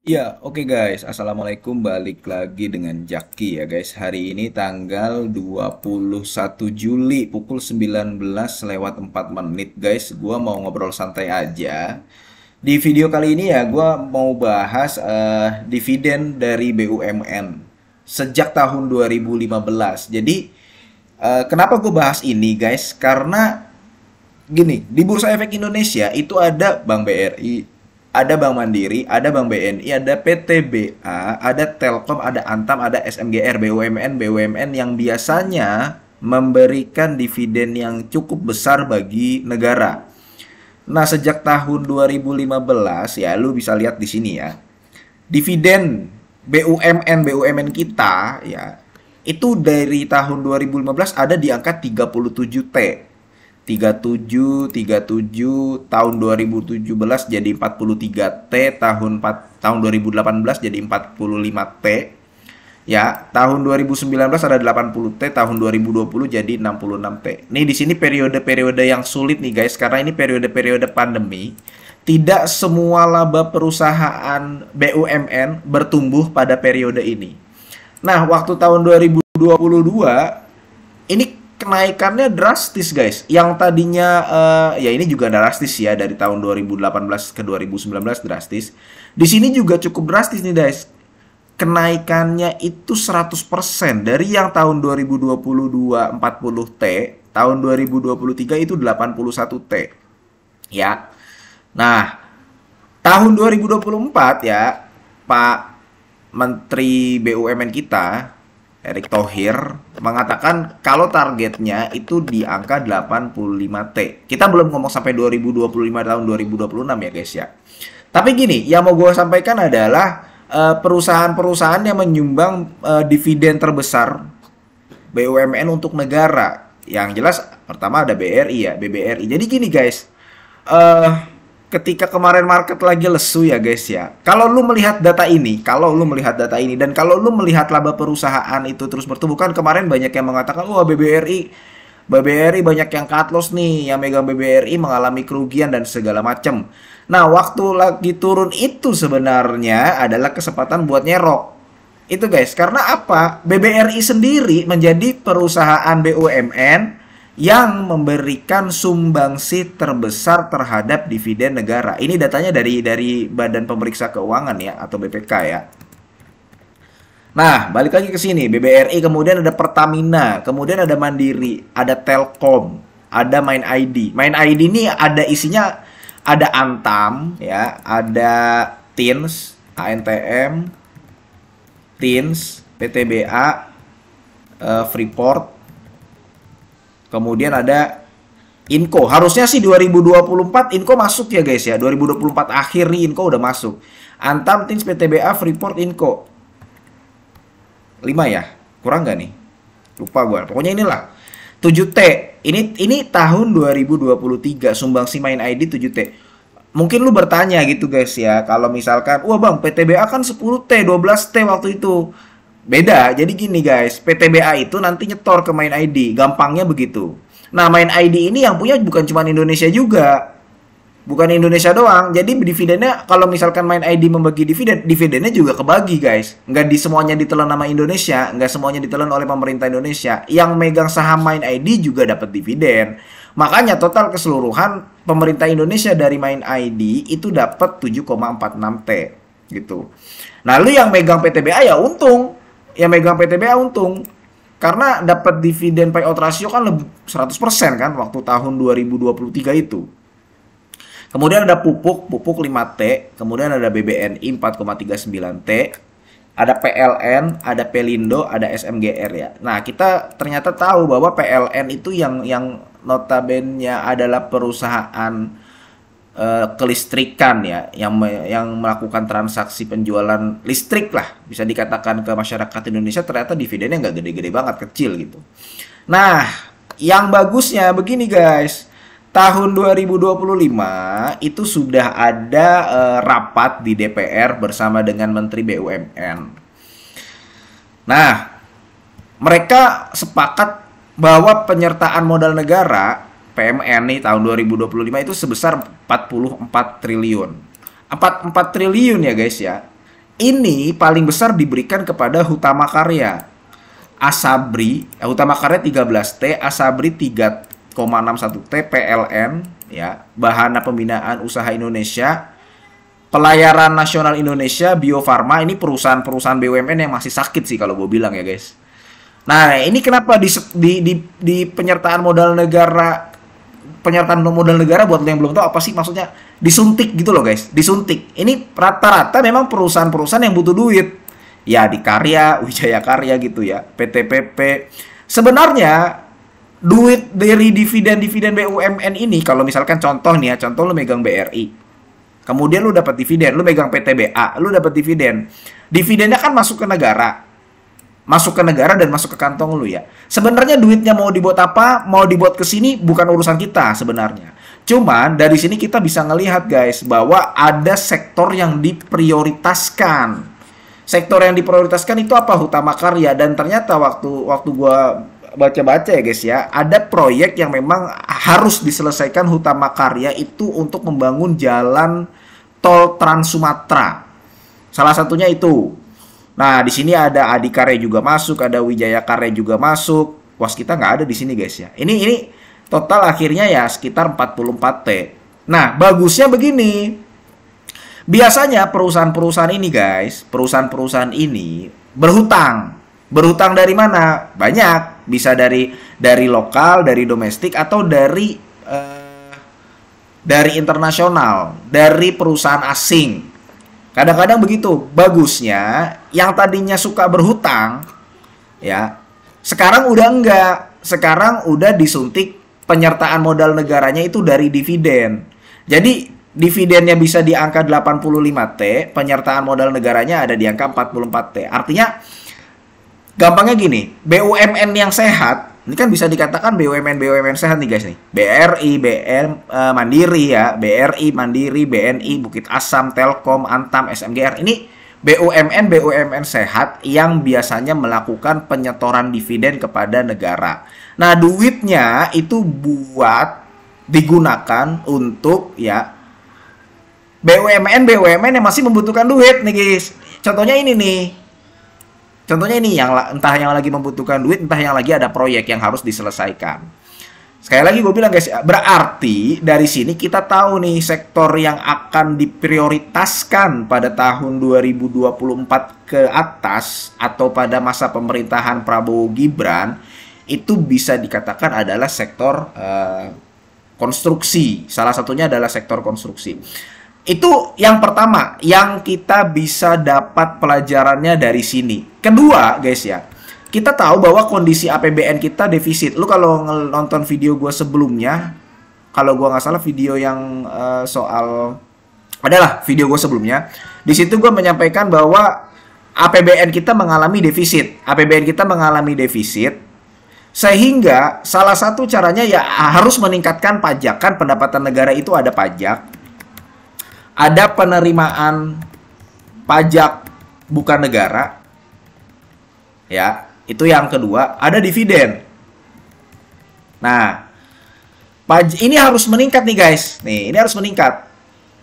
Ya, oke guys. Assalamualaikum balik lagi dengan Jaki ya guys. Hari ini tanggal 21 Juli pukul 19 lewat 4 menit guys. Gua mau ngobrol santai aja. Di video kali ini ya gua mau bahas uh, dividen dari BUMN sejak tahun 2015. Jadi uh, kenapa gue bahas ini guys? Karena gini, di Bursa Efek Indonesia itu ada Bank BRI, ada Bank Mandiri, ada Bank BNI, ada PTBA, ada Telkom, ada Antam, ada SMGR, BUMN, BUMN yang biasanya memberikan dividen yang cukup besar bagi negara. Nah, sejak tahun 2015 ya lu bisa lihat di sini ya. Dividen BUMN BUMN kita ya itu dari tahun 2015 ada di angka 37 T 37 37 tahun 2017 jadi 43T tahun 4 tahun 2018 jadi 45T ya tahun 2019 ada 80T tahun 2020 jadi 66T nih di sini periode-periode yang sulit nih guys karena ini periode-periode pandemi tidak semua laba perusahaan BUMN bertumbuh pada periode ini nah waktu tahun 2022 ini kenaikannya drastis guys. Yang tadinya uh, ya ini juga drastis ya dari tahun 2018 ke 2019 drastis. Di sini juga cukup drastis nih guys. Kenaikannya itu 100% dari yang tahun 2022 40T, tahun 2023 itu 81T. Ya. Nah, tahun 2024 ya Pak Menteri BUMN kita Erick Thohir mengatakan kalau targetnya itu di angka 85T. Kita belum ngomong sampai 2025 tahun 2026 ya guys ya. Tapi gini, yang mau gue sampaikan adalah eh, perusahaan-perusahaan yang menyumbang uh, dividen terbesar BUMN untuk negara. Yang jelas pertama ada BRI ya, BBRI. Jadi gini guys, uh, ketika kemarin market lagi lesu ya guys ya. Kalau lu melihat data ini, kalau lu melihat data ini dan kalau lu melihat laba perusahaan itu terus bertumbuh kan kemarin banyak yang mengatakan wah BBRI BBRI banyak yang cut loss nih, yang megang BBRI mengalami kerugian dan segala macem. Nah, waktu lagi turun itu sebenarnya adalah kesempatan buat nyerok. Itu guys, karena apa? BBRI sendiri menjadi perusahaan BUMN yang memberikan sumbangsih terbesar terhadap dividen negara. Ini datanya dari dari Badan Pemeriksa Keuangan ya atau BPK ya. Nah, balik lagi ke sini, BBRI kemudian ada Pertamina, kemudian ada Mandiri, ada Telkom, ada Main ID. Main ID ini ada isinya ada Antam ya, ada Tins, ANTM, Tins, PTBA, eh, Freeport, Kemudian ada inko, Harusnya sih 2024 inko masuk ya guys ya. 2024 akhir nih inko udah masuk. Antam, Tins, PTBA, Freeport, inko, 5 ya? Kurang gak nih? Lupa gue. Pokoknya inilah. 7T. Ini ini tahun 2023 sumbangsi main ID 7T. Mungkin lu bertanya gitu guys ya, kalau misalkan, wah bang PTBA kan 10T, 12T waktu itu. Beda. Jadi gini guys, PTBA itu nanti nyetor ke Main ID. Gampangnya begitu. Nah, Main ID ini yang punya bukan cuma Indonesia juga. Bukan Indonesia doang. Jadi dividennya kalau misalkan Main ID membagi dividen, dividennya juga kebagi, guys. Nggak di semuanya ditelan nama Indonesia, nggak semuanya ditelan oleh pemerintah Indonesia. Yang megang saham Main ID juga dapat dividen. Makanya total keseluruhan pemerintah Indonesia dari Main ID itu dapat 7,46 T gitu. Nah, lu yang megang PTBA ya untung yang megang PTBA untung karena dapat dividen payout ratio kan lebih 100% kan waktu tahun 2023 itu. Kemudian ada pupuk, pupuk 5T, kemudian ada BBNI 4,39T, ada PLN, ada Pelindo, ada SMGR ya. Nah, kita ternyata tahu bahwa PLN itu yang yang notabene adalah perusahaan Eh, kelistrikan ya yang me yang melakukan transaksi penjualan listrik lah bisa dikatakan ke masyarakat Indonesia ternyata dividennya nggak gede-gede banget kecil gitu. Nah, yang bagusnya begini guys. Tahun 2025 itu sudah ada uh, rapat di DPR bersama dengan Menteri BUMN. Nah, mereka sepakat bahwa penyertaan modal negara PMN nih tahun 2025 itu sebesar 44 triliun. 44 triliun ya guys ya. Ini paling besar diberikan kepada Hutama Karya. Asabri, utama eh, Hutama Karya 13T, Asabri 3,61T, PLN ya, Bahana Pembinaan Usaha Indonesia, Pelayaran Nasional Indonesia, Bio Farma ini perusahaan-perusahaan BUMN yang masih sakit sih kalau gue bilang ya guys. Nah, ini kenapa di, di, di, di penyertaan modal negara penyertaan modal negara buat yang belum tahu apa sih maksudnya disuntik gitu loh guys disuntik ini rata-rata memang perusahaan-perusahaan yang butuh duit ya di karya Wijaya Karya gitu ya PTPP sebenarnya duit dari dividen-dividen BUMN ini kalau misalkan contoh nih ya contoh lo megang BRI kemudian lu dapat dividen, lu megang PTBA, lu dapat dividen. Dividennya kan masuk ke negara masuk ke negara dan masuk ke kantong lu ya. Sebenarnya duitnya mau dibuat apa, mau dibuat ke sini bukan urusan kita sebenarnya. Cuman dari sini kita bisa ngelihat guys bahwa ada sektor yang diprioritaskan. Sektor yang diprioritaskan itu apa? Utama karya dan ternyata waktu waktu gua baca-baca ya guys ya, ada proyek yang memang harus diselesaikan utama Karya itu untuk membangun jalan tol Trans Sumatera. Salah satunya itu Nah, di sini ada Adikare juga masuk, ada Wijaya Kare juga masuk. Was kita nggak ada di sini, guys ya. Ini ini total akhirnya ya sekitar 44 T. Nah, bagusnya begini. Biasanya perusahaan-perusahaan ini, guys, perusahaan-perusahaan ini berhutang. Berhutang dari mana? Banyak, bisa dari dari lokal, dari domestik atau dari eh, dari internasional, dari perusahaan asing Kadang-kadang begitu. Bagusnya yang tadinya suka berhutang ya, sekarang udah enggak. Sekarang udah disuntik penyertaan modal negaranya itu dari dividen. Jadi dividennya bisa di angka 85T, penyertaan modal negaranya ada di angka 44T. Artinya gampangnya gini, BUMN yang sehat ini kan bisa dikatakan BUMN BUMN sehat nih guys nih. BRI, BN eh, Mandiri ya, BRI, Mandiri, BNI, Bukit Asam, Telkom, Antam, SMGR. Ini BUMN BUMN sehat yang biasanya melakukan penyetoran dividen kepada negara. Nah, duitnya itu buat digunakan untuk ya BUMN BUMN yang masih membutuhkan duit nih guys. Contohnya ini nih, Contohnya ini yang entah yang lagi membutuhkan duit, entah yang lagi ada proyek yang harus diselesaikan. Sekali lagi gue bilang guys, berarti dari sini kita tahu nih sektor yang akan diprioritaskan pada tahun 2024 ke atas atau pada masa pemerintahan Prabowo Gibran itu bisa dikatakan adalah sektor uh, konstruksi. Salah satunya adalah sektor konstruksi. Itu yang pertama yang kita bisa dapat pelajarannya dari sini. Kedua, guys ya. Kita tahu bahwa kondisi APBN kita defisit. Lu kalau nonton video gue sebelumnya, kalau gue nggak salah video yang uh, soal adalah video gue sebelumnya. Di situ gue menyampaikan bahwa APBN kita mengalami defisit. APBN kita mengalami defisit sehingga salah satu caranya ya harus meningkatkan pajak kan pendapatan negara itu ada pajak ada penerimaan pajak bukan negara. Ya, itu yang kedua, ada dividen. Nah, paj ini harus meningkat nih guys. Nih, ini harus meningkat.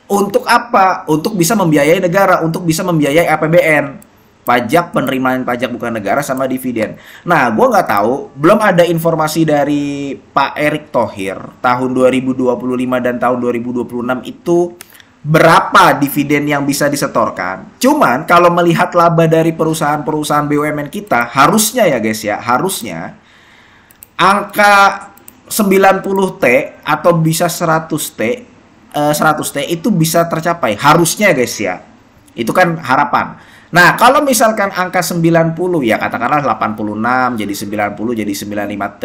Untuk apa? Untuk bisa membiayai negara, untuk bisa membiayai APBN. Pajak, penerimaan pajak bukan negara sama dividen. Nah, gue nggak tahu, belum ada informasi dari Pak Erick Thohir tahun 2025 dan tahun 2026 itu berapa dividen yang bisa disetorkan. Cuman kalau melihat laba dari perusahaan-perusahaan BUMN kita, harusnya ya guys ya, harusnya angka 90T atau bisa 100T, 100T eh, itu bisa tercapai. Harusnya guys ya. Itu kan harapan. Nah, kalau misalkan angka 90 ya katakanlah 86 jadi 90 jadi 95T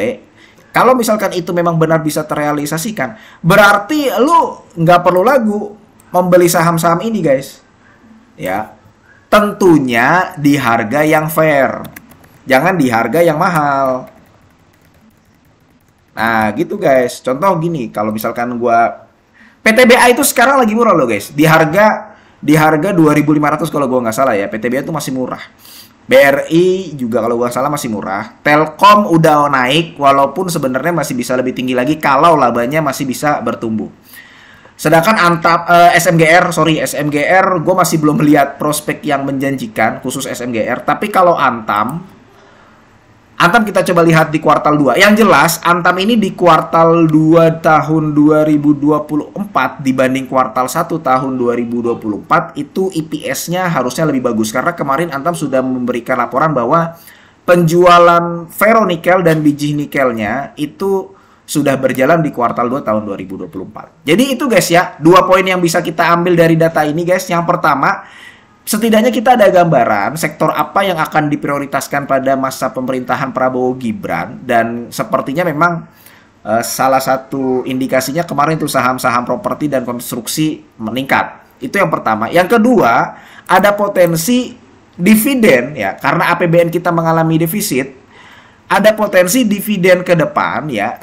kalau misalkan itu memang benar bisa terrealisasikan, berarti lu nggak perlu lagu membeli saham-saham ini, guys. Ya. Tentunya di harga yang fair. Jangan di harga yang mahal. Nah, gitu guys. Contoh gini, kalau misalkan gua PTBA itu sekarang lagi murah loh, guys. Di harga di harga 2.500 kalau gua nggak salah ya. PTBA itu masih murah. BRI juga kalau gua salah masih murah. Telkom udah naik walaupun sebenarnya masih bisa lebih tinggi lagi kalau labanya masih bisa bertumbuh. Sedangkan Antap eh, SMGR, sorry SMGR, gue masih belum melihat prospek yang menjanjikan khusus SMGR. Tapi kalau Antam, Antam kita coba lihat di kuartal 2. Yang jelas Antam ini di kuartal 2 tahun 2024 dibanding kuartal 1 tahun 2024 itu IPS-nya harusnya lebih bagus karena kemarin Antam sudah memberikan laporan bahwa penjualan ferronikel dan biji nikelnya itu sudah berjalan di kuartal 2 tahun 2024. Jadi itu guys ya, dua poin yang bisa kita ambil dari data ini guys. Yang pertama, setidaknya kita ada gambaran sektor apa yang akan diprioritaskan pada masa pemerintahan Prabowo Gibran dan sepertinya memang uh, salah satu indikasinya kemarin itu saham-saham properti dan konstruksi meningkat. Itu yang pertama. Yang kedua, ada potensi dividen ya karena APBN kita mengalami defisit ada potensi dividen ke depan ya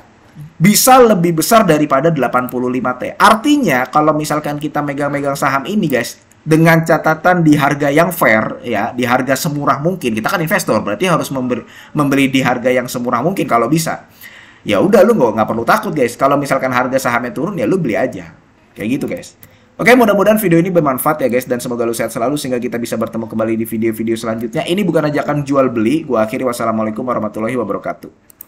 bisa lebih besar daripada 85T. Artinya kalau misalkan kita megang-megang saham ini guys, dengan catatan di harga yang fair ya, di harga semurah mungkin. Kita kan investor, berarti harus membeli, membeli di harga yang semurah mungkin kalau bisa. Ya udah lu nggak perlu takut guys. Kalau misalkan harga sahamnya turun ya lu beli aja. Kayak gitu guys. Oke, mudah-mudahan video ini bermanfaat ya guys dan semoga lu sehat selalu sehingga kita bisa bertemu kembali di video-video selanjutnya. Ini bukan ajakan jual beli. Gua akhiri wassalamualaikum warahmatullahi wabarakatuh.